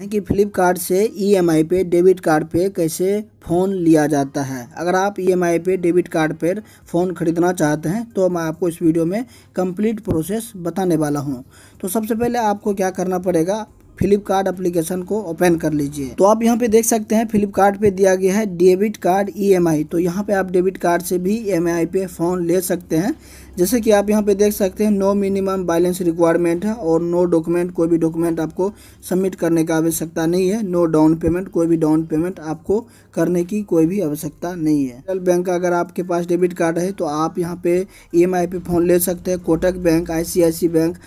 हैं कि फ्लिपकार्ट से ईएमआई e पे डेबिट कार्ड पे कैसे फ़ोन लिया जाता है अगर आप ईएमआई e पे डेबिट कार्ड पर फ़ोन ख़रीदना चाहते हैं तो मैं आपको इस वीडियो में कंप्लीट प्रोसेस बताने वाला हूं तो सबसे पहले आपको क्या करना पड़ेगा फ्लिपकार्ट एप्लीकेशन को ओपन कर लीजिए तो आप यहाँ पे देख सकते हैं फ्लिपकार्ट पे दिया गया है डेबिट कार्ड ई e तो यहाँ पे आप डेबिट कार्ड से भी ई पे फ़ोन ले सकते हैं जैसे कि आप यहाँ पे देख सकते हैं नो मिनिमम बैलेंस रिक्वायरमेंट है और नो डॉक्यूमेंट कोई भी डॉक्यूमेंट आपको सबमिट करने का आवश्यकता नहीं है नो डाउन पेमेंट कोई भी डाउन पेमेंट आपको करने की कोई भी आवश्यकता नहीं है रियल बैंक का अगर आपके पास डेबिट कार्ड है तो आप यहाँ पे ई e एम पे फ़ोन ले सकते हैं Kotak bank I bank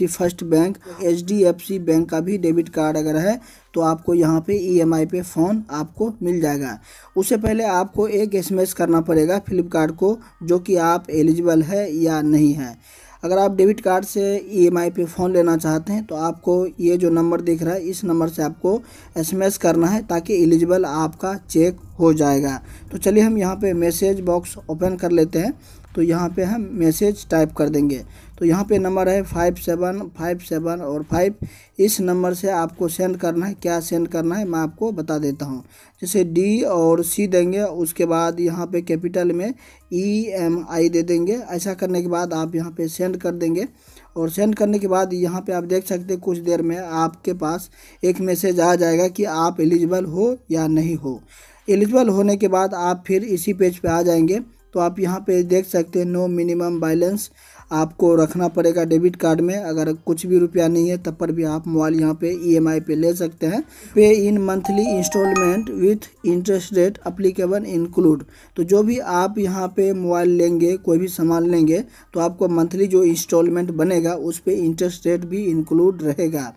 I first bank H bank का भी डेबिट कार्ड अगर है तो आपको यहाँ पे आई e पे फ़ोन आपको मिल जाएगा उससे पहले आपको एक एसएमएस करना पड़ेगा फ्लिपकार्ट को जो कि आप एलिजिबल है या नहीं है अगर आप डेबिट कार्ड से आई e पे फ़ोन लेना चाहते हैं तो आपको ये जो नंबर दिख रहा है इस नंबर से आपको एसएमएस करना है ताकि एलिजिबल आपका चेक हो जाएगा तो चलिए हम यहाँ पे मैसेज बॉक्स ओपन कर लेते हैं तो यहाँ पे हम मैसेज टाइप कर देंगे तो यहाँ पे नंबर है फाइव सेवन फाइव सेवन और फाइव इस नंबर से आपको सेंड करना है क्या सेंड करना है मैं आपको बता देता हूँ जैसे डी और सी देंगे उसके बाद यहाँ पे कैपिटल में ई एम आई दे देंगे ऐसा करने के बाद आप यहाँ पे सेंड कर देंगे और सेंड करने के बाद यहाँ पे आप देख सकते हैं कुछ देर में आपके पास एक मैसेज आ जाएगा कि आप एलिजिबल हो या नहीं हो एलिजिबल होने के बाद आप फिर इसी पेज पे आ जाएंगे तो आप यहाँ पे देख सकते हैं नो मिनिमम बैलेंस आपको रखना पड़ेगा डेबिट कार्ड में अगर कुछ भी रुपया नहीं है तब पर भी आप मोबाइल यहाँ पे ईएमआई e पे ले सकते हैं pay in monthly instalment with interest rate applicable include तो जो भी आप यहाँ पे मोबाइल लेंगे कोई भी सामान लेंगे तो आपको मंथली जो इंस्टॉलमेंट बनेगा उस पर इंटरेस्ट रेट भी इंक्लूड रहेगा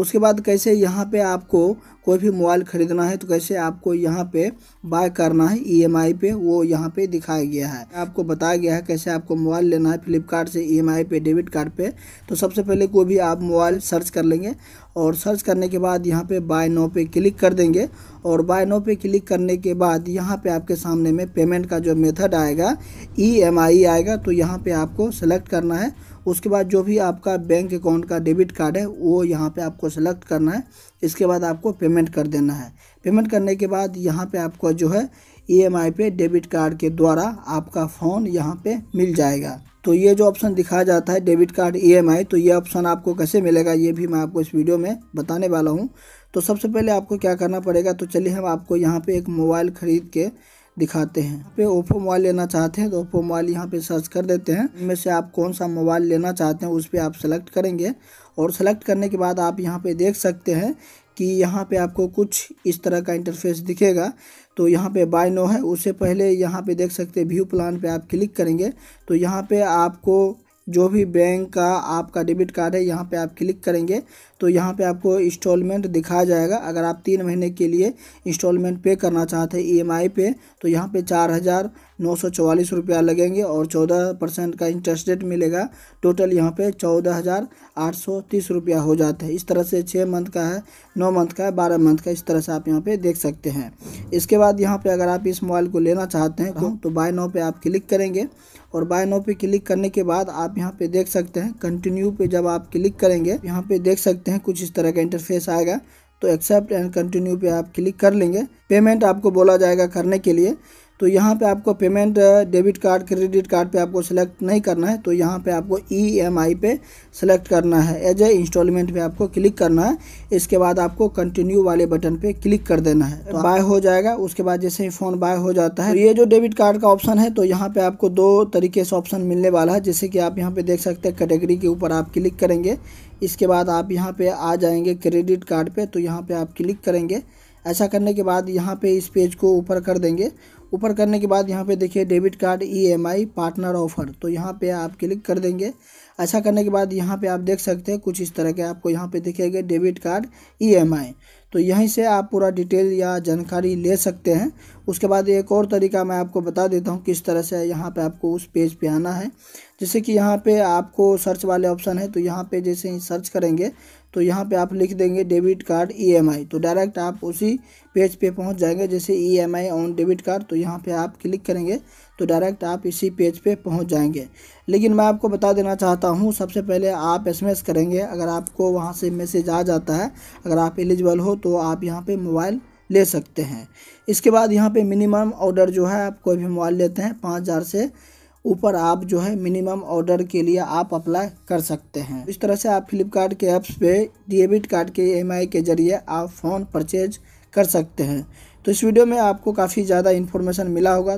उसके बाद कैसे यहाँ पे आपको कोई भी मोबाइल ख़रीदना है तो कैसे आपको यहाँ पे बाय करना है ईएमआई e पे वो यहाँ पे दिखाया गया है आपको बताया गया है कैसे आपको मोबाइल लेना है फ्लिपकार्ट से ईएमआई e पे डेबिट कार्ड पे तो सबसे पहले कोई भी आप मोबाइल सर्च कर लेंगे और सर्च करने के बाद यहाँ पे बाय नो पे क्लिक कर देंगे और बाय नो पे क्लिक करने के बाद यहाँ पे आपके सामने में पेमेंट का जो मेथड आएगा ई e आएगा तो यहाँ पे आपको सेलेक्ट करना है उसके बाद जो भी आपका बैंक अकाउंट का डेबिट कार्ड है वो यहाँ पे आपको सेलेक्ट करना है इसके बाद आपको पेमेंट कर देना है पेमेंट करने के बाद यहाँ पे आपको जो है ईएमआई e पे डेबिट कार्ड के द्वारा आपका फ़ोन यहाँ पे मिल जाएगा तो ये जो ऑप्शन दिखाया जाता है डेबिट कार्ड ईएमआई तो ये ऑप्शन आपको कैसे मिलेगा ये भी मैं आपको इस वीडियो में बताने वाला हूँ तो सबसे पहले आपको क्या करना पड़ेगा तो चलिए हम आपको यहाँ पर एक मोबाइल ख़रीद के दिखाते हैं पे ओप्पो मोबाइल लेना चाहते हैं तो ओप्पो मोबाइल यहाँ पे सर्च कर देते हैं इनमें से आप कौन सा मोबाइल लेना चाहते हैं उस पर आप सेलेक्ट करेंगे और सेलेक्ट करने के बाद आप यहाँ पे देख सकते हैं कि यहाँ पे आपको कुछ इस तरह का इंटरफेस दिखेगा तो यहाँ पे बाय नो है उससे पहले यहाँ पे देख सकते हैं व्यू प्लान पे आप क्लिक करेंगे तो यहाँ पे आपको जो भी बैंक का आपका डेबिट कार्ड है यहाँ पे आप क्लिक करेंगे तो यहाँ पे आपको इंस्टॉलमेंट दिखाया जाएगा अगर आप तीन महीने के लिए इंस्टॉलमेंट पे करना चाहते हैं ईएमआई e पे तो यहाँ पे चार हज़ार नौ सौ चवालीस रुपया लगेंगे और चौदह परसेंट का इंटरेस्ट रेट मिलेगा टोटल यहाँ पे चौदह हज़ार आठ सौ तीस रुपया हो जाता है इस तरह से छः मंथ का है नौ मंथ का है बारह मंथ का इस तरह से आप यहाँ पर देख सकते हैं इसके बाद यहाँ पे अगर आप इस मोबाइल को लेना चाहते हैं हाँ। तो बाय नाव पे आप क्लिक करेंगे और बाय नो पे क्लिक करने के बाद आप यहाँ पे देख सकते हैं कंटिन्यू पे जब आप क्लिक करेंगे यहाँ पे देख सकते हैं कुछ इस तरह का इंटरफेस आएगा तो एक्सेप्ट एंड कंटिन्यू पे आप क्लिक कर लेंगे पेमेंट आपको बोला जाएगा करने के लिए तो यहाँ पे आपको payment debit card credit card पे आपको सेलेक्ट नहीं करना है तो यहाँ पे आपको ई e पे सेलेक्ट करना है एज ए इंस्टॉलमेंट पे आपको क्लिक करना है इसके बाद आपको कंटिन्यू वाले बटन पे क्लिक कर देना है तो बाय हो जाएगा उसके बाद जैसे ही फ़ोन बाय हो जाता है तो ये जो डेबिट कार्ड का ऑप्शन है तो यहाँ पर आपको दो तरीके से ऑप्शन मिलने वाला है जैसे कि आप यहाँ पर देख सकते हैं कैटेगरी के ऊपर आप क्लिक करेंगे इसके बाद आप यहाँ पर आ जाएंगे क्रेडिट कार्ड पर तो यहाँ पर आप क्लिक करेंगे ऐसा करने के बाद यहाँ पे इस पेज को ऊपर कर देंगे ऊपर करने के बाद यहाँ पे देखिए debit card EMI partner offer तो यहाँ पे आप क्लिक कर देंगे ऐसा करने के बाद यहाँ पे आप देख सकते हैं कुछ इस तरह के आपको यहाँ पे दिखेगा डेबिट कार्ड ईएमआई e तो यहीं से आप पूरा डिटेल या जानकारी ले सकते हैं उसके बाद एक और तरीका मैं आपको बता देता हूँ किस तरह से यहाँ पे आपको उस पेज पे आना है जैसे कि यहाँ पे आपको सर्च वाले ऑप्शन है तो यहाँ पे जैसे ही सर्च करेंगे तो यहाँ पे आप लिख देंगे डेबिट कार्ड ईएमआई e तो डायरेक्ट आप उसी पेज पे पहुँच जाएंगे जैसे ईएमआई ऑन डेबिट कार्ड तो यहाँ पे आप क्लिक करेंगे तो डायरेक्ट आप इसी पेज पे पहुँच जाएंगे लेकिन मैं आपको बता देना चाहता हूँ सबसे पहले आप एस करेंगे अगर आपको वहाँ से मैसेज आ जाता है अगर आप एलिजिबल हो तो आप यहाँ पर मोबाइल ले सकते हैं इसके बाद यहाँ पर मिनिमम ऑर्डर जो है आप कोई भी मोबाइल लेते हैं पाँच हज़ार से ऊपर आप जो है मिनिमम ऑर्डर के लिए आप अप्लाई कर सकते हैं इस तरह से आप फ्लिपकार्ट के ऐप्स पे डेबिट कार्ड के ई e के जरिए आप फ़ोन परचेज कर सकते हैं तो इस वीडियो में आपको काफ़ी ज़्यादा इन्फॉर्मेशन मिला होगा